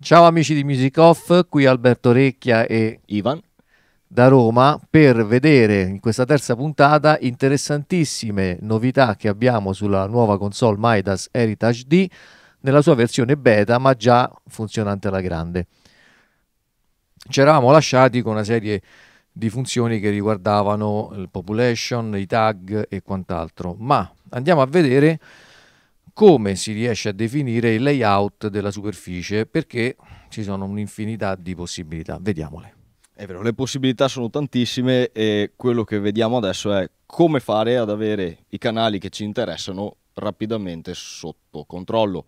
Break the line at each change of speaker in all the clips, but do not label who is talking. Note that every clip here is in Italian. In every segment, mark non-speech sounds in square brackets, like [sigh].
Ciao amici di Music Off, qui Alberto Recchia e Ivan da Roma per vedere in questa terza puntata interessantissime novità che abbiamo sulla nuova console Midas Heritage D nella sua versione beta ma già funzionante alla grande. Ci eravamo lasciati con una serie di funzioni che riguardavano il population, i tag e quant'altro, ma andiamo a vedere come si riesce a definire il layout della superficie perché ci sono un'infinità di possibilità. Vediamole.
È vero, le possibilità sono tantissime e quello che vediamo adesso è come fare ad avere i canali che ci interessano rapidamente sotto controllo,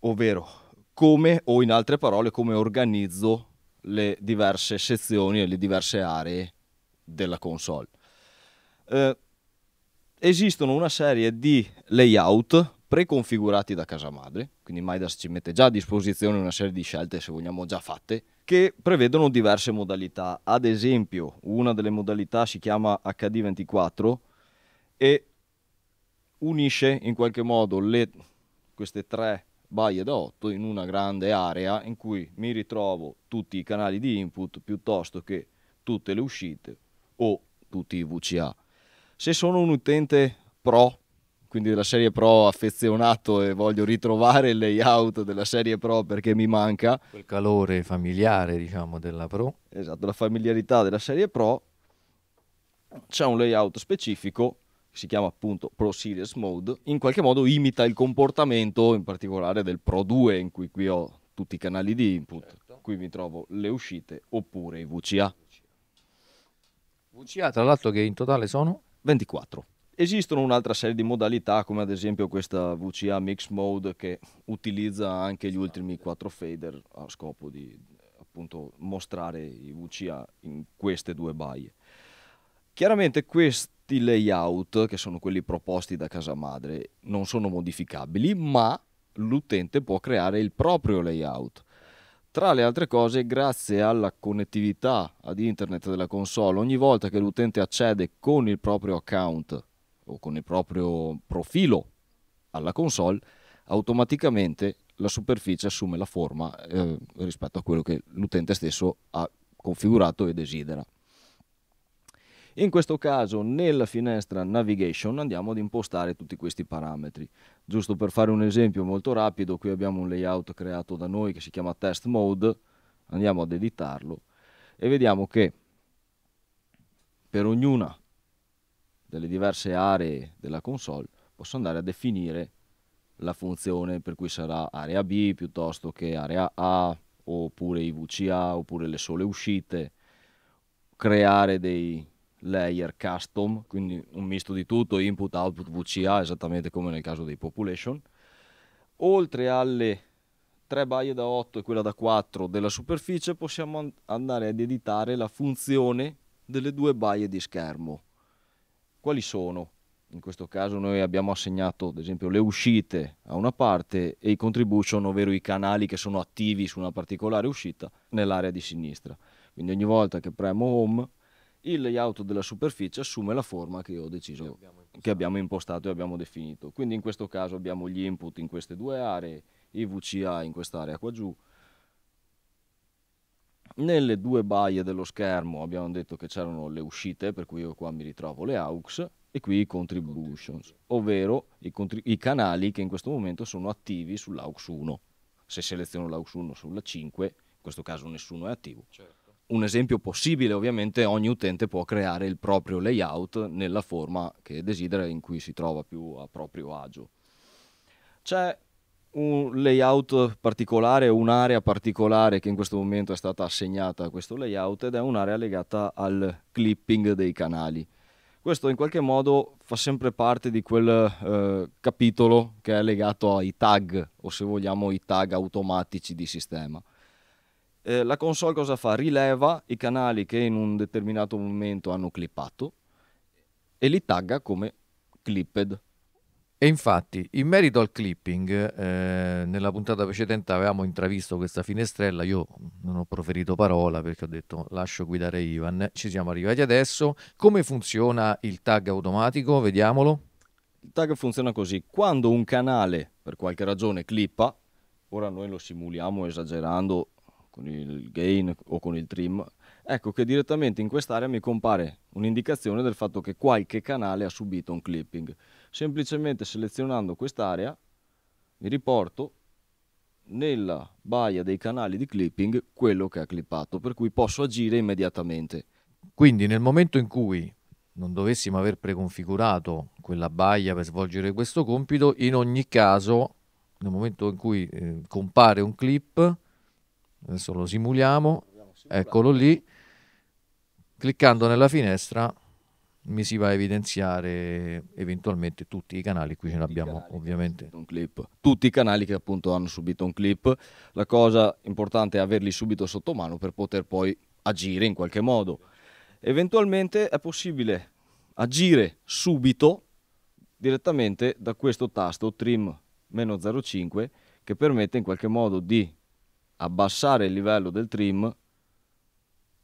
ovvero come o in altre parole come organizzo le diverse sezioni e le diverse aree della console. Eh, esistono una serie di layout preconfigurati da casa madre, quindi Midas ci mette già a disposizione una serie di scelte, se vogliamo, già fatte, che prevedono diverse modalità. Ad esempio, una delle modalità si chiama HD24 e unisce in qualche modo le, queste tre baie da 8 in una grande area in cui mi ritrovo tutti i canali di input piuttosto che tutte le uscite o tutti i VCA. Se sono un utente pro quindi della serie Pro affezionato e voglio ritrovare il layout della serie Pro perché mi manca. Quel calore familiare, diciamo, della Pro. Esatto, la familiarità della serie Pro. C'è un layout specifico, si chiama appunto Pro Series Mode, in qualche modo imita il comportamento in particolare del Pro 2 in cui qui ho tutti i canali di input, certo. qui mi trovo le uscite oppure i VCA.
VCA tra l'altro che
in totale sono 24. Esistono un'altra serie di modalità, come ad esempio questa VCA Mix Mode che utilizza anche gli ultimi quattro fader a scopo di appunto mostrare i VCA in queste due baie. Chiaramente questi layout, che sono quelli proposti da casa madre, non sono modificabili, ma l'utente può creare il proprio layout. Tra le altre cose, grazie alla connettività ad internet della console, ogni volta che l'utente accede con il proprio account o con il proprio profilo alla console, automaticamente la superficie assume la forma eh, rispetto a quello che l'utente stesso ha configurato e desidera. In questo caso nella finestra Navigation andiamo ad impostare tutti questi parametri. Giusto per fare un esempio molto rapido, qui abbiamo un layout creato da noi che si chiama Test Mode, andiamo ad editarlo e vediamo che per ognuna delle diverse aree della console posso andare a definire la funzione per cui sarà area B piuttosto che area A oppure i VCA oppure le sole uscite creare dei layer custom quindi un misto di tutto input output VCA esattamente come nel caso dei population oltre alle tre baie da 8 e quella da 4 della superficie possiamo andare ad editare la funzione delle due baie di schermo quali sono? In questo caso noi abbiamo assegnato ad esempio le uscite a una parte e i contribution, ovvero i canali che sono attivi su una particolare uscita nell'area di sinistra. Quindi ogni volta che premo home il layout della superficie assume la forma che ho deciso, che abbiamo, che abbiamo impostato e abbiamo definito. Quindi in questo caso abbiamo gli input in queste due aree, i VCA in quest'area qua giù, nelle due baie dello schermo abbiamo detto che c'erano le uscite, per cui io qua mi ritrovo le AUX e qui i contributions, ovvero i, contri- i canali che in questo momento sono attivi sull'AUX 1. Se seleziono l'AUX 1 sulla 5, in questo caso nessuno è attivo. Certo. Un esempio possibile, ovviamente, ogni utente può creare il proprio layout nella forma che desidera in cui si trova più a proprio agio. C'è un layout particolare, un'area particolare che in questo momento è stata assegnata a questo layout ed è un'area legata al clipping dei canali. Questo in qualche modo fa sempre parte di quel eh, capitolo che è legato ai tag o se vogliamo i tag automatici di sistema. Eh, la console cosa fa? Rileva i canali che in un determinato momento hanno clippato e li tagga come clipped
e infatti, in merito al clipping, eh, nella puntata precedente avevamo intravisto questa finestrella, io non ho proferito parola perché ho detto lascio guidare Ivan, ci siamo arrivati
adesso. Come funziona il tag automatico? Vediamolo. Il tag funziona così, quando un canale per qualche ragione clippa, ora noi lo simuliamo esagerando con il gain o con il trim, ecco che direttamente in quest'area mi compare un'indicazione del fatto che qualche canale ha subito un clipping semplicemente selezionando quest'area mi riporto nella baia dei canali di clipping quello che ha clippato, per cui posso agire immediatamente. Quindi
nel momento in cui non dovessimo aver preconfigurato quella baia per svolgere questo compito, in ogni caso, nel momento in cui eh, compare un clip, adesso lo simuliamo, eccolo lì, cliccando nella finestra mi si va a evidenziare eventualmente tutti i canali, qui ce ne
abbiamo ovviamente. Tutti i canali che appunto hanno subito un clip, la cosa importante è averli subito sotto mano per poter poi agire in qualche modo. Eventualmente è possibile agire subito direttamente da questo tasto trim-05 che permette in qualche modo di abbassare il livello del trim,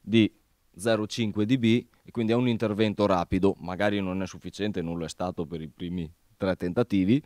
di 0,5 dB e quindi è un intervento rapido, magari non è sufficiente, non lo è stato per i primi tre tentativi,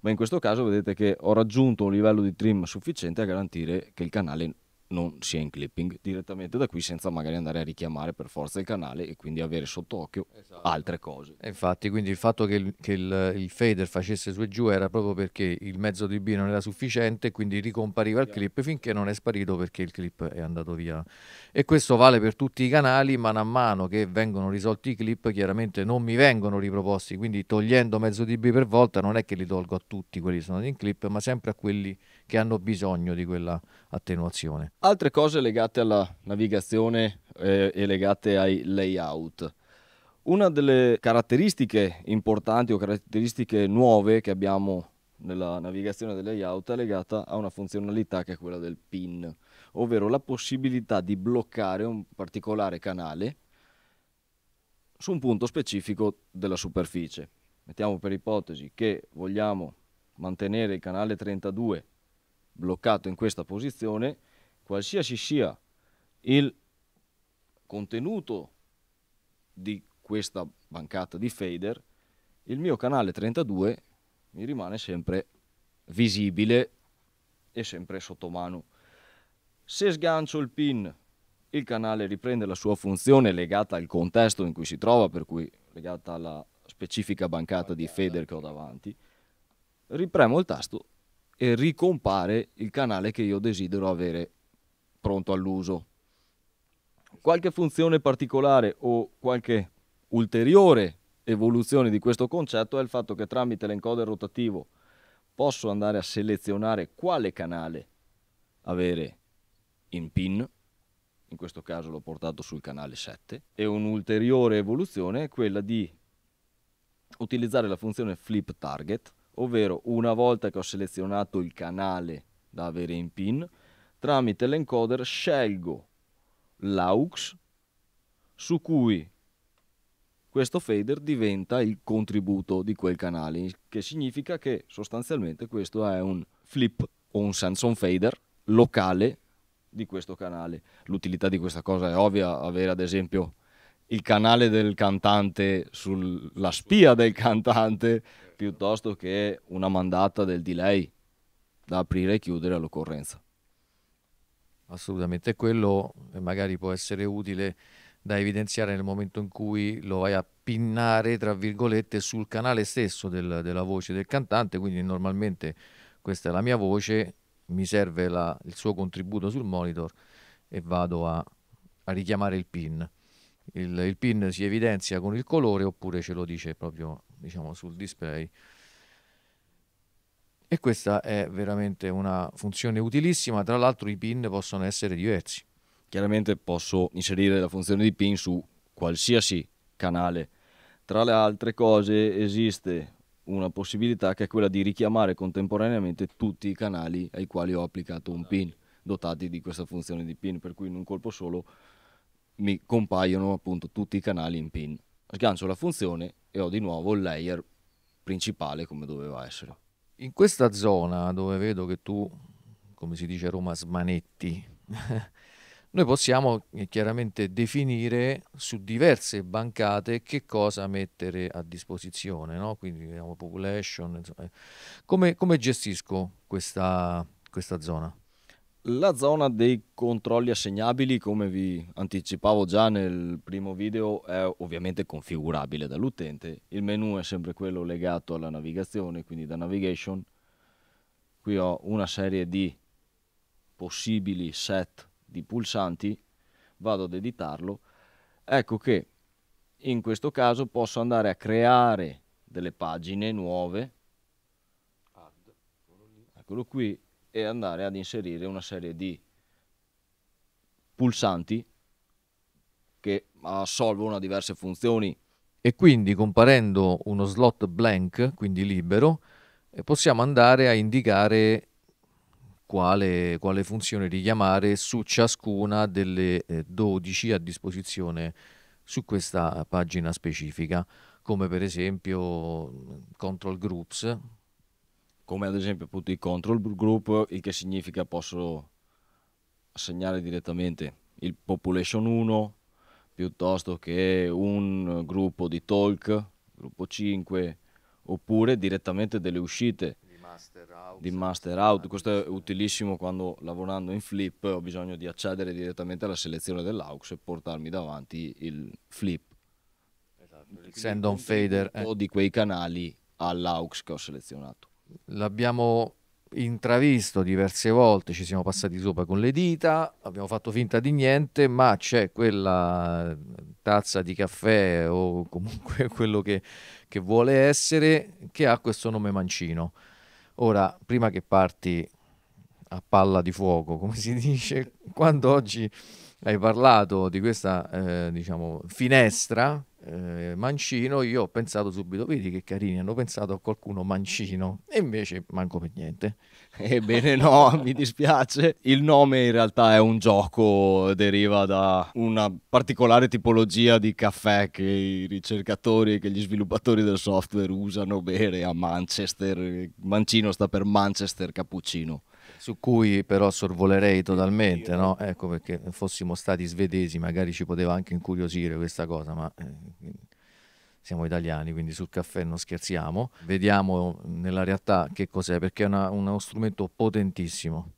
ma in questo caso vedete che ho raggiunto un livello di trim sufficiente a garantire che il canale non sia in clipping direttamente da qui senza magari andare a richiamare per forza il canale e quindi avere sott'occhio esatto. altre cose. infatti, quindi il fatto che, il, che il, il fader
facesse su e giù era proprio perché il mezzo DB non era sufficiente, quindi ricompariva il clip finché non è sparito perché il clip è andato via. E questo vale per tutti i canali, man mano che vengono risolti i clip chiaramente non mi vengono riproposti, quindi togliendo mezzo DB per volta non è che li tolgo a tutti quelli che sono in clip, ma sempre a quelli che hanno bisogno di quella attenuazione.
Altre cose legate alla navigazione eh, e legate ai layout. Una delle caratteristiche importanti o caratteristiche nuove che abbiamo nella navigazione del layout è legata a una funzionalità che è quella del pin, ovvero la possibilità di bloccare un particolare canale su un punto specifico della superficie. Mettiamo per ipotesi che vogliamo mantenere il canale 32 bloccato in questa posizione, qualsiasi sia il contenuto di questa bancata di fader, il mio canale 32 mi rimane sempre visibile e sempre sotto mano. Se sgancio il pin, il canale riprende la sua funzione legata al contesto in cui si trova, per cui legata alla specifica bancata di fader che ho davanti. Ripremo il tasto e ricompare il canale che io desidero avere pronto all'uso. Qualche funzione particolare o qualche ulteriore evoluzione di questo concetto è il fatto che tramite l'encoder rotativo posso andare a selezionare quale canale avere in pin, in questo caso l'ho portato sul canale 7, e un'ulteriore evoluzione è quella di utilizzare la funzione flip target ovvero una volta che ho selezionato il canale da avere in pin, tramite l'encoder scelgo l'aux su cui questo fader diventa il contributo di quel canale, che significa che sostanzialmente questo è un flip o un Samsung fader locale di questo canale. L'utilità di questa cosa è ovvia, avere ad esempio il canale del cantante sulla spia del cantante piuttosto che una mandata del delay da aprire e chiudere all'occorrenza.
Assolutamente, quello magari può essere utile da evidenziare nel momento in cui lo vai a pinnare, tra virgolette, sul canale stesso del, della voce del cantante, quindi normalmente questa è la mia voce, mi serve la, il suo contributo sul monitor e vado a, a richiamare il pin. Il, il pin si evidenzia con il colore oppure ce lo dice proprio diciamo, sul display. E questa è veramente una funzione utilissima, tra l'altro i
pin possono essere diversi. Chiaramente posso inserire la funzione di pin su qualsiasi canale. Tra le altre cose esiste una possibilità che è quella di richiamare contemporaneamente tutti i canali ai quali ho applicato un pin, dotati di questa funzione di pin, per cui in un colpo solo mi compaiono appunto tutti i canali in pin sgancio la funzione e ho di nuovo il layer principale come doveva essere.
In questa zona dove vedo che tu, come si dice a Roma, smanetti, [laughs] noi possiamo eh, chiaramente definire su diverse bancate che cosa mettere a disposizione, no? quindi vediamo population, eh. come, come, gestisco questa, questa zona?
La zona dei controlli assegnabili, come vi anticipavo già nel primo video, è ovviamente configurabile dall'utente. Il menu è sempre quello legato alla navigazione, quindi da navigation. Qui ho una serie di possibili set di pulsanti, vado ad editarlo. Ecco che in questo caso posso andare a creare delle pagine nuove. Eccolo qui, e andare ad inserire una serie di pulsanti che assolvono diverse funzioni.
E quindi comparendo uno slot blank, quindi libero, eh, possiamo andare a indicare quale, quale funzione richiamare su ciascuna delle 12 eh, a disposizione su questa pagina specifica, come per esempio mm, control groups,
come ad esempio appunto i control group, il che significa posso assegnare direttamente il population 1 piuttosto che un gruppo di talk, gruppo 5, oppure direttamente delle uscite di master out. Di master out. Questo è utilissimo quando lavorando in flip ho bisogno di accedere direttamente alla selezione dell'aux e portarmi davanti il flip. Esatto, il send on fader. O eh. di quei canali all'aux che ho
selezionato l'abbiamo intravisto diverse volte, ci siamo passati sopra con le dita, abbiamo fatto finta di niente, ma c'è quella tazza di caffè o comunque [laughs] quello che, che vuole essere che ha questo nome mancino. Ora, prima che parti a palla di fuoco, [laughs] come si dice, quando oggi hai parlato di questa eh, diciamo, finestra eh, Mancino, io ho pensato subito, vedi che carini, hanno pensato a qualcuno
Mancino
e invece manco per niente. [laughs] Ebbene no, [laughs]
mi dispiace. Il nome in realtà è un gioco, deriva da una particolare tipologia di caffè che i ricercatori e che gli sviluppatori del software usano bere a Manchester. Mancino sta per Manchester Cappuccino
su cui però sorvolerei totalmente, no? ecco perché fossimo stati svedesi magari ci poteva anche incuriosire questa cosa, ma eh, siamo italiani quindi sul caffè non scherziamo, vediamo nella realtà che cos'è perché è una, uno strumento potentissimo.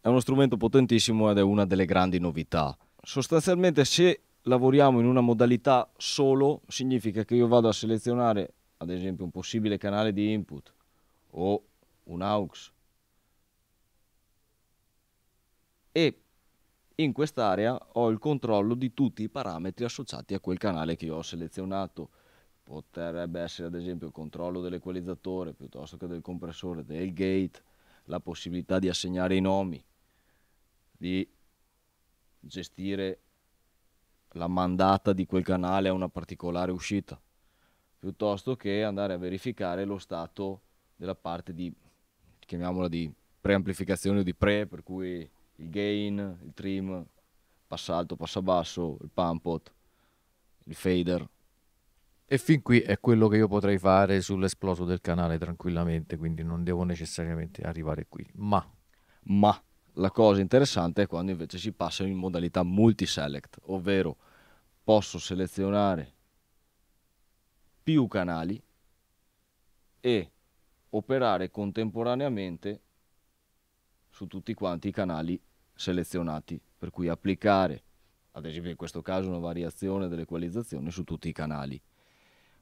È uno strumento
potentissimo ed è una delle grandi novità. Sostanzialmente se lavoriamo in una modalità solo significa che io vado a selezionare ad esempio un possibile canale di input o un aux e in quest'area ho il controllo di tutti i parametri associati a quel canale che ho selezionato. Potrebbe essere ad esempio il controllo dell'equalizzatore piuttosto che del compressore, del gate, la possibilità di assegnare i nomi, di gestire la mandata di quel canale a una particolare uscita, piuttosto che andare a verificare lo stato della parte di, chiamiamola di preamplificazione o di pre, per cui il gain, il trim, passalto, passabasso, il pumpot, il fader. E fin qui è quello che io potrei fare sull'esploso del canale tranquillamente, quindi non devo necessariamente arrivare qui. Ma, Ma la cosa interessante è quando invece si passa in modalità multi-select, ovvero posso selezionare più canali e operare contemporaneamente su tutti quanti i canali selezionati, per cui applicare, ad esempio in questo caso una variazione dell'equalizzazione su tutti i canali.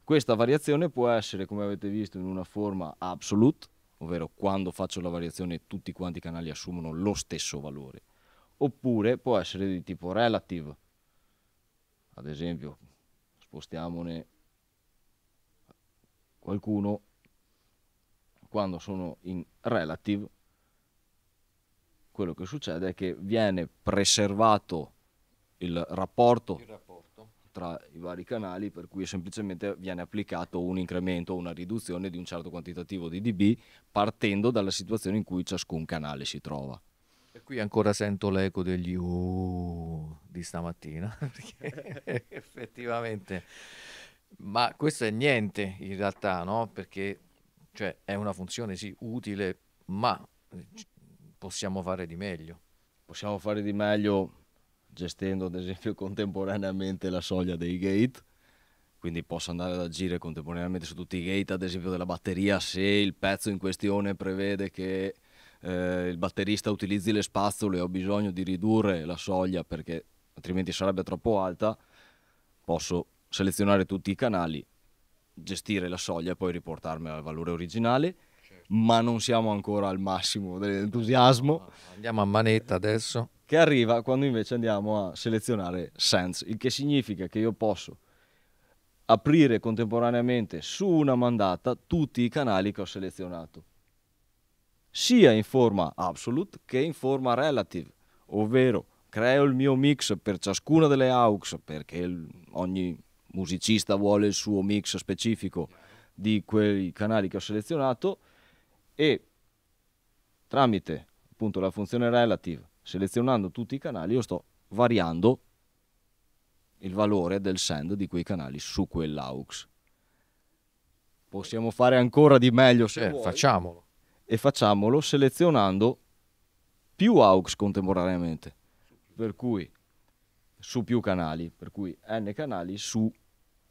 Questa variazione può essere, come avete visto, in una forma absolute, ovvero quando faccio la variazione tutti quanti i canali assumono lo stesso valore, oppure può essere di tipo relative, ad esempio spostiamone qualcuno quando sono in relative quello che succede è che viene preservato il rapporto, il rapporto, tra i vari canali per cui semplicemente viene applicato un incremento o una riduzione di un certo quantitativo di dB partendo dalla situazione in cui ciascun canale si trova. E qui ancora sento l'eco degli uh di stamattina, [laughs]
perché [laughs] effettivamente... Ma questo è niente in realtà, no? Perché cioè, è una
funzione sì utile, ma possiamo fare di meglio? Possiamo fare di meglio gestendo ad esempio [laughs] contemporaneamente la soglia dei gate, quindi posso andare ad agire contemporaneamente su tutti i gate, ad esempio della batteria, se il pezzo in questione prevede che eh, il batterista utilizzi le spazzole e ho bisogno di ridurre la soglia perché altrimenti sarebbe troppo alta, posso selezionare tutti i canali, gestire la soglia e poi riportarmi al valore originale ma non siamo ancora al massimo dell'entusiasmo. Andiamo a manetta adesso. Che arriva quando invece andiamo a selezionare Sense, il che significa che io posso aprire contemporaneamente su una mandata tutti i canali che ho selezionato, sia in forma absolute che in forma relative, ovvero creo il mio mix per ciascuna delle AUX perché ogni musicista vuole il suo mix specifico di quei canali che ho selezionato e tramite appunto la funzione relative, selezionando tutti i canali, io sto variando il valore del send di quei canali su quell'aux. Possiamo fare ancora di meglio se eh, vuoi. Facciamolo. E facciamolo selezionando più aux contemporaneamente, per cui su più canali, per cui n canali su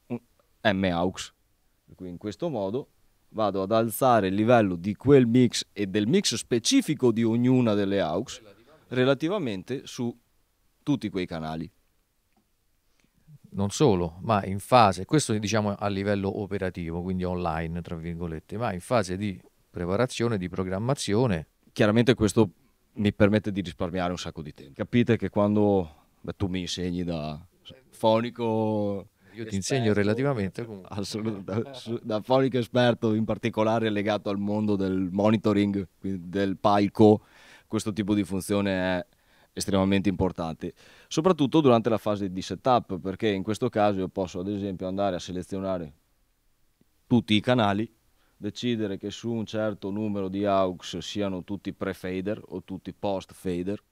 m aux. Per cui in questo modo vado ad alzare il livello di quel mix e del mix specifico di ognuna delle AUX relativamente su tutti quei canali. Non solo, ma
in fase, questo diciamo a livello operativo, quindi online, tra virgolette, ma in fase di
preparazione, di programmazione. Chiaramente questo mi permette di risparmiare un sacco di tempo. Capite che quando beh, tu mi insegni da fonico io ti insegno relativamente [laughs] comunque. Assolutamente, da, da fonico esperto in particolare legato al mondo del monitoring, del palco, questo tipo di funzione è estremamente importante, soprattutto durante la fase di setup, perché in questo caso io posso ad esempio andare a selezionare tutti i canali, decidere che su un certo numero di aux siano tutti pre-fader o tutti post-fader,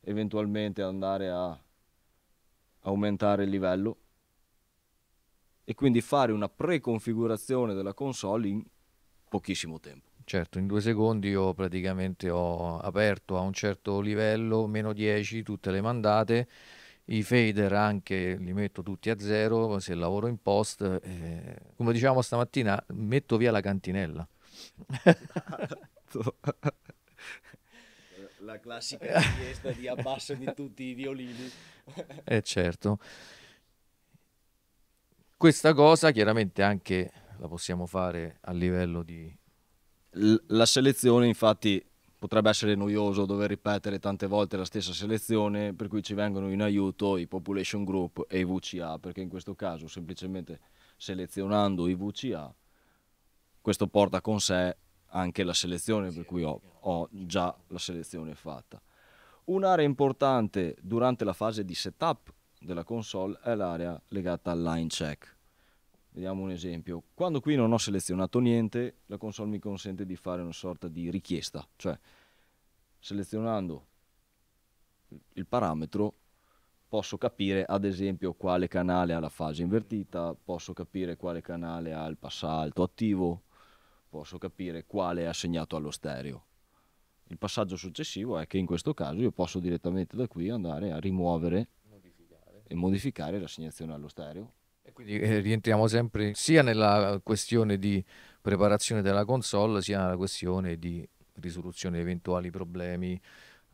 eventualmente andare a aumentare il livello e quindi fare una preconfigurazione della console in pochissimo
tempo. Certo, in due secondi io praticamente ho aperto a un certo livello, meno 10, tutte le mandate, i fader anche li metto tutti a zero, se lavoro in post, eh, come diciamo stamattina, metto via la cantinella. [laughs]
la classica richiesta di abbassami tutti i violini. eh certo. Questa cosa chiaramente anche la possiamo fare a livello di... La selezione infatti potrebbe essere noioso dover ripetere tante volte la stessa selezione, per cui ci vengono in aiuto i population group e i VCA, perché in questo caso semplicemente selezionando i VCA, questo porta con sé anche la selezione, per cui ho, ho già la selezione fatta. Un'area importante durante la fase di setup della console è l'area legata al line check. Vediamo un esempio. Quando qui non ho selezionato niente, la console mi consente di fare una sorta di richiesta, cioè selezionando il parametro posso capire ad esempio quale canale ha la fase invertita, posso capire quale canale ha il passalto attivo, posso capire quale è assegnato allo stereo. Il passaggio successivo è che in questo caso io posso direttamente da qui andare a rimuovere e modificare l'assegnazione allo stereo.
E quindi eh, rientriamo sempre sia nella questione di preparazione della console, sia nella questione di risoluzione di eventuali problemi,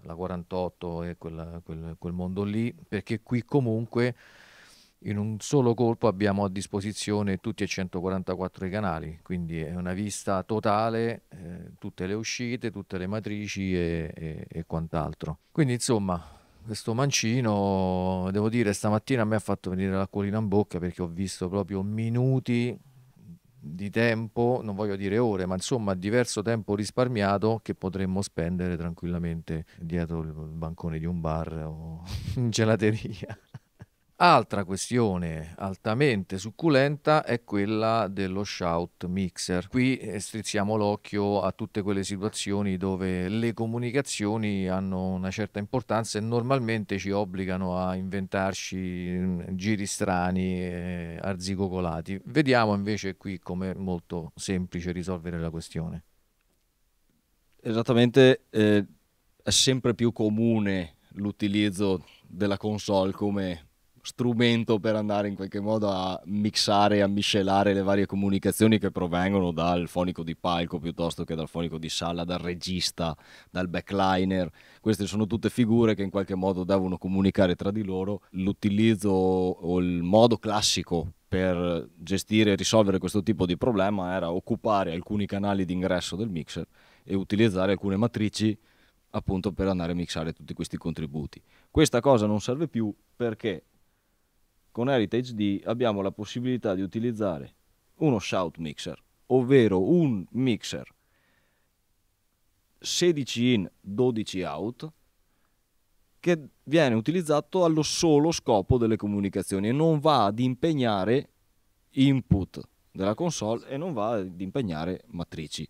la 48 e quella, quel, quel mondo lì, perché qui comunque in un solo colpo abbiamo a disposizione tutti e 144 i canali, quindi è una vista totale, eh, tutte le uscite, tutte le matrici e, e, e quant'altro. Quindi insomma questo mancino, devo dire, stamattina a me ha fatto venire l'acquolina in bocca perché ho visto proprio minuti di tempo, non voglio dire ore, ma insomma diverso tempo risparmiato che potremmo spendere tranquillamente dietro il bancone di un bar o [laughs] in gelateria. Altra questione altamente succulenta è quella dello shout mixer. Qui eh, strizziamo l'occhio a tutte quelle situazioni dove le comunicazioni hanno una certa importanza e normalmente ci obbligano a inventarci mm, giri strani e arzigocolati. Vediamo invece qui come è molto semplice risolvere la questione.
Esattamente, eh, è sempre più comune l'utilizzo della console come strumento per andare in qualche modo a mixare, a miscelare le varie comunicazioni che provengono dal fonico di palco piuttosto che dal fonico di sala, dal regista, dal backliner. Queste sono tutte figure che in qualche modo devono comunicare tra di loro. L'utilizzo o il modo classico per gestire e risolvere questo tipo di problema era occupare alcuni canali d'ingresso del mixer e utilizzare alcune matrici appunto per andare a mixare tutti questi contributi. Questa cosa non serve più perché con Heritage D abbiamo la possibilità di utilizzare uno shout mixer, ovvero un mixer 16 in 12 out che viene utilizzato allo solo scopo delle comunicazioni e non va ad impegnare input della console e non va ad impegnare matrici.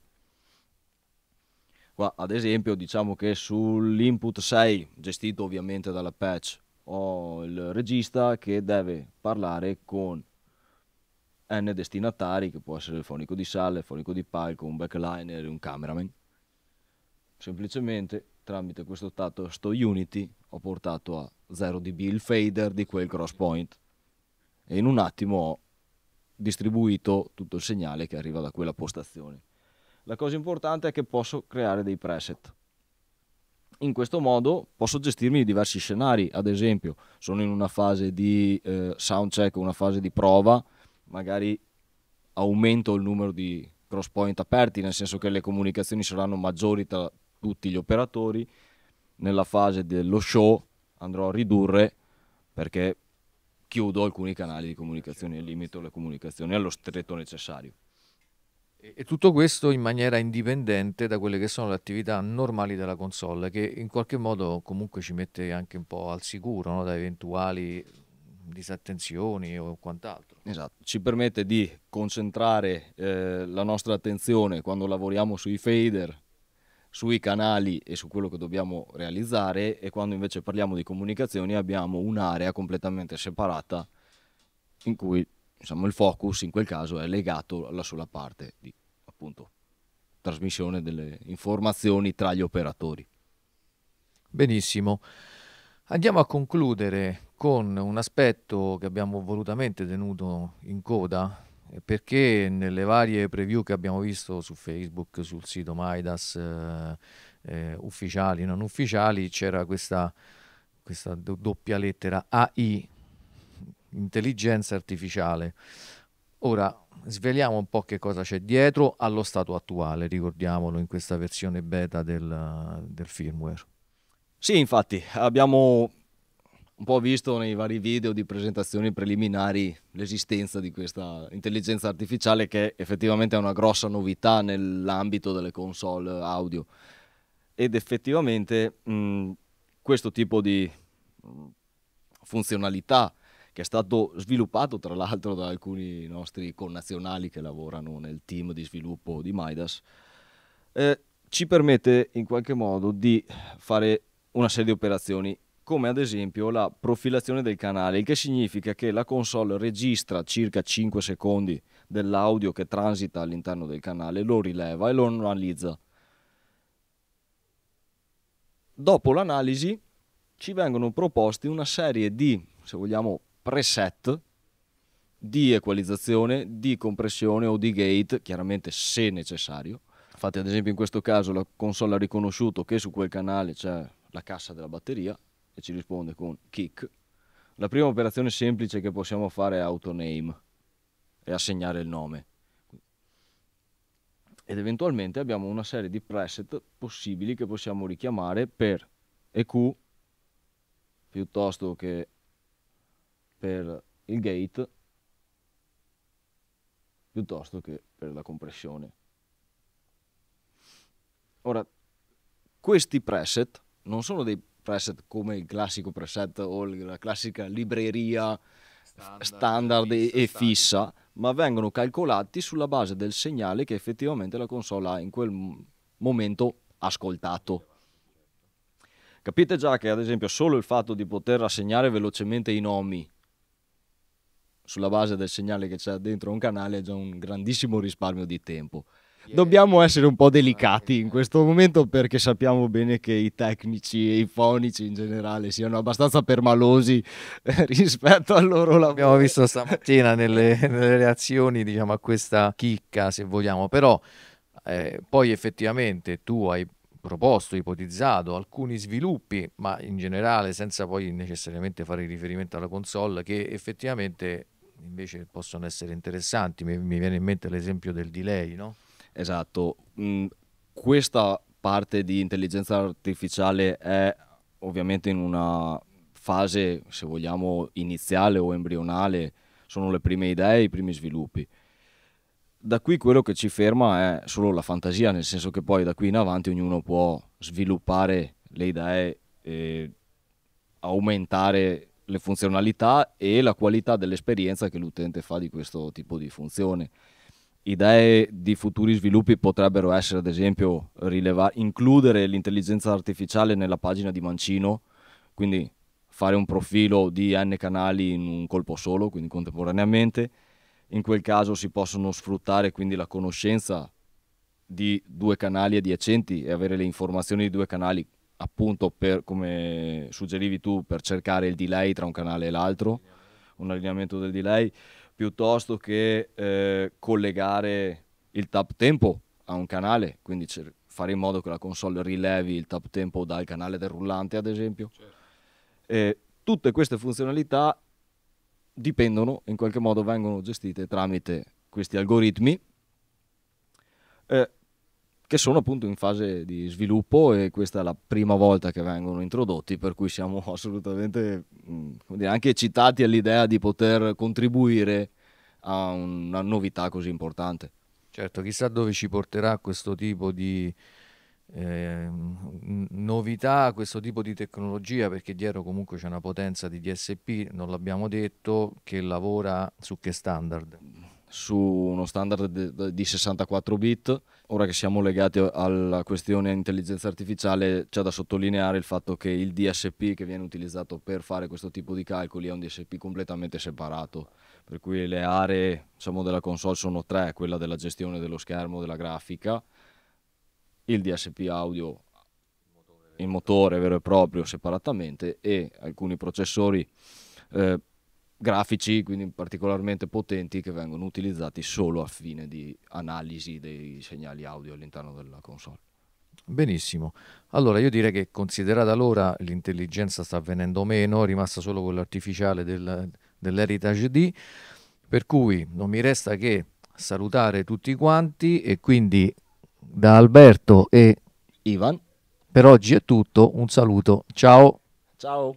Qua ad esempio diciamo che sull'input 6, gestito ovviamente dalla patch ho il regista che deve parlare con N destinatari, che può essere il fonico di sala, il fonico di palco, un backliner, un cameraman. Semplicemente tramite questo tasto Unity ho portato a 0 dB il fader di quel cross point e in un attimo ho distribuito tutto il segnale che arriva da quella postazione. La cosa importante è che posso creare dei preset in questo modo posso gestirmi diversi scenari, ad esempio sono in una fase di eh, soundcheck, una fase di prova, magari aumento il numero di cross point aperti, nel senso che le comunicazioni saranno maggiori tra tutti gli operatori, nella fase dello show andrò a ridurre perché chiudo alcuni canali di comunicazione e limito le comunicazioni allo stretto necessario. E tutto questo in maniera
indipendente da quelle che sono le attività normali della console, che in qualche modo comunque ci mette
anche un po' al sicuro no? da eventuali disattenzioni o quant'altro. Esatto, ci permette di concentrare eh, la nostra attenzione quando lavoriamo sui fader, sui canali e su quello che dobbiamo realizzare e quando invece parliamo di comunicazioni abbiamo un'area completamente separata in cui insomma, il focus in quel caso è legato alla sola parte di appunto, trasmissione delle informazioni tra gli operatori. Benissimo.
Andiamo a concludere con un aspetto che abbiamo volutamente tenuto in coda eh, perché nelle varie preview che abbiamo visto su Facebook, sul sito Maidas, eh, eh, ufficiali e non ufficiali, c'era questa, questa, doppia lettera AI intelligenza artificiale. Ora sveliamo un po' che cosa c'è dietro allo stato attuale, ricordiamolo, in questa versione beta del, del firmware.
Sì, infatti, abbiamo un po' visto nei vari video di presentazioni preliminari l'esistenza di questa intelligenza artificiale che effettivamente è una grossa novità nell'ambito delle console audio ed effettivamente mh, questo tipo di funzionalità che è stato sviluppato tra l'altro da alcuni nostri connazionali che lavorano nel team di sviluppo di Midas, eh, ci permette in qualche modo di fare una serie di operazioni come ad esempio la profilazione del canale, il che significa che la console registra circa 5 secondi dell'audio che transita all'interno del canale, lo rileva e lo analizza. Dopo l'analisi ci vengono proposti una serie di, se vogliamo, preset di equalizzazione, di compressione o di gate, chiaramente se necessario. Infatti ad esempio in questo caso la console ha riconosciuto che su quel canale c'è la cassa della batteria e ci risponde con kick. La prima operazione semplice che possiamo fare è autoname e assegnare il nome. Ed eventualmente abbiamo una serie di preset possibili che possiamo richiamare per EQ piuttosto che per il gate piuttosto che per la compressione. Ora, questi preset non sono dei preset come il classico preset o la classica libreria standard, standard e, fissa, standard. ma vengono calcolati sulla base del segnale che effettivamente la console ha in quel momento ascoltato. Capite già che ad esempio solo il fatto di poter assegnare velocemente i nomi sulla base del segnale che c'è dentro un canale è già un grandissimo risparmio di tempo. Dobbiamo essere un po' delicati in ah, questo momento perché sappiamo bene che i tecnici e i fonici in generale siano abbastanza permalosi eh, [laughs] rispetto al loro lavoro. Abbiamo visto stamattina nelle,
nelle reazioni diciamo, a questa chicca, se vogliamo, però eh, poi effettivamente tu hai proposto, ipotizzato alcuni sviluppi, ma in generale senza poi necessariamente fare riferimento alla console, che effettivamente invece possono
essere interessanti. Mi, mi viene in mente l'esempio del delay, no? Esatto. Mm, questa parte di intelligenza artificiale è ovviamente in una fase, se vogliamo, iniziale o embrionale, sono le prime idee, i primi sviluppi da qui quello che ci ferma è solo la fantasia, nel senso che poi da qui in avanti ognuno può sviluppare le idee, aumentare le funzionalità e la qualità dell'esperienza che l'utente fa di questo tipo di funzione. Idee di futuri sviluppi potrebbero essere, ad esempio, rileva- includere l'intelligenza artificiale nella pagina di Mancino, quindi fare un profilo di n canali in un colpo solo, quindi contemporaneamente in quel caso si possono sfruttare quindi la conoscenza di due canali adiacenti e avere le informazioni di due canali appunto per, come suggerivi tu, per cercare il delay tra un canale e l'altro, un allineamento del delay, piuttosto che eh, collegare il tap tempo a un canale, quindi fare in modo che la console rilevi il tap tempo dal canale del rullante, ad esempio. Certo. Eh, tutte queste funzionalità dipendono, in qualche modo vengono gestite tramite questi algoritmi eh, che sono appunto in fase di sviluppo e questa è la prima volta che vengono introdotti, per cui siamo [laughs] assolutamente mm, dire, anche eccitati all'idea di poter contribuire a una novità così importante. Certo, chissà dove ci porterà questo tipo
di eh, novità questo tipo di tecnologia perché dietro comunque c'è una potenza di DSP, non l'abbiamo detto, che lavora su che standard?
Su uno standard di 64 bit. Ora che siamo legati alla questione intelligenza artificiale, c'è da sottolineare il fatto che il DSP che viene utilizzato per fare questo tipo di calcoli è un DSP completamente separato per cui le aree diciamo, della console sono tre, quella della gestione dello schermo, della grafica, il DSP audio, il motore vero e proprio separatamente e alcuni processori eh, grafici, quindi particolarmente potenti, che vengono utilizzati solo a fine di analisi dei segnali audio all'interno della console.
Benissimo, allora io direi che considerata l'ora l'intelligenza sta avvenendo meno, è rimasta solo quella artificiale del, dell'Heritage D, per cui non mi resta che salutare tutti quanti e quindi da Alberto e Ivan. Per oggi è tutto, un saluto, ciao.
Ciao.